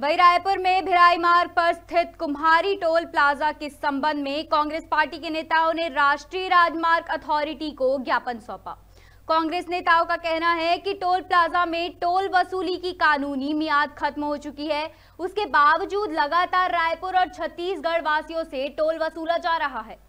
वही रायपुर में भिराई मार्ग पर स्थित कुम्हारी टोल प्लाजा के संबंध में कांग्रेस पार्टी के नेताओं ने राष्ट्रीय राजमार्ग अथॉरिटी को ज्ञापन सौंपा कांग्रेस नेताओं का कहना है कि टोल प्लाजा में टोल वसूली की कानूनी मियाद खत्म हो चुकी है उसके बावजूद लगातार रायपुर और छत्तीसगढ़ वासियों से टोल वसूला जा रहा है